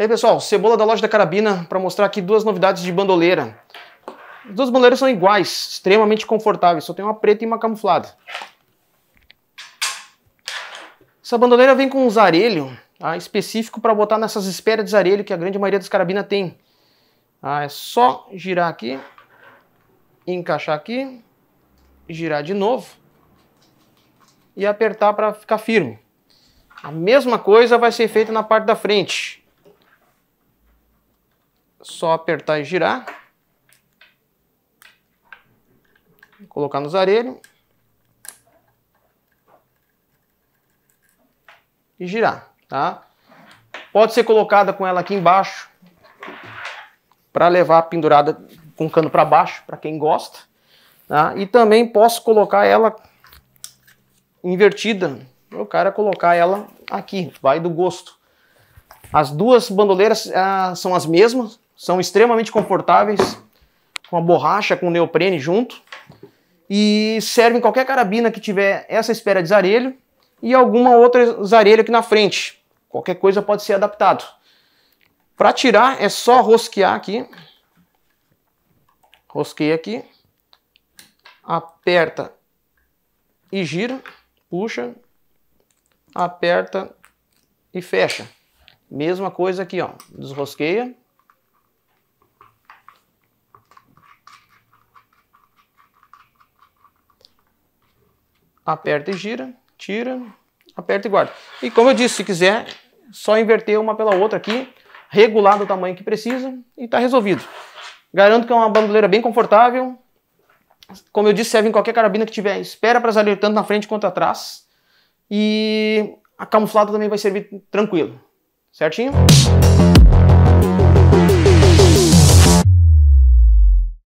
E aí, pessoal, cebola da loja da Carabina para mostrar aqui duas novidades de bandoleira. As duas bandoleiras são iguais, extremamente confortáveis, só tem uma preta e uma camuflada. Essa bandoleira vem com um zarelho tá, específico para botar nessas esperas de zarelho que a grande maioria das carabinas tem. Ah, é só girar aqui, encaixar aqui, girar de novo e apertar para ficar firme. A mesma coisa vai ser feita na parte da frente só apertar e girar. Colocar no zarelho. E girar, tá? Pode ser colocada com ela aqui embaixo para levar pendurada com o cano para baixo, para quem gosta. Tá? E também posso colocar ela invertida. O cara é colocar ela aqui, vai do gosto. As duas bandoleiras ah, são as mesmas, são extremamente confortáveis, com a borracha com o neoprene junto e servem qualquer carabina que tiver essa espera de zarelho e alguma outra zarelho aqui na frente. Qualquer coisa pode ser adaptado. Para tirar é só rosquear aqui. Rosqueia aqui. Aperta e gira, puxa, aperta e fecha. Mesma coisa aqui, ó. Desrosqueia, aperta e gira, tira, aperta e guarda. E como eu disse, se quiser, só inverter uma pela outra aqui, regular do tamanho que precisa e está resolvido. Garanto que é uma bandoleira bem confortável. Como eu disse, serve em qualquer carabina que tiver. Espera para salir tanto na frente quanto atrás. E a camuflada também vai servir tranquilo. Certinho?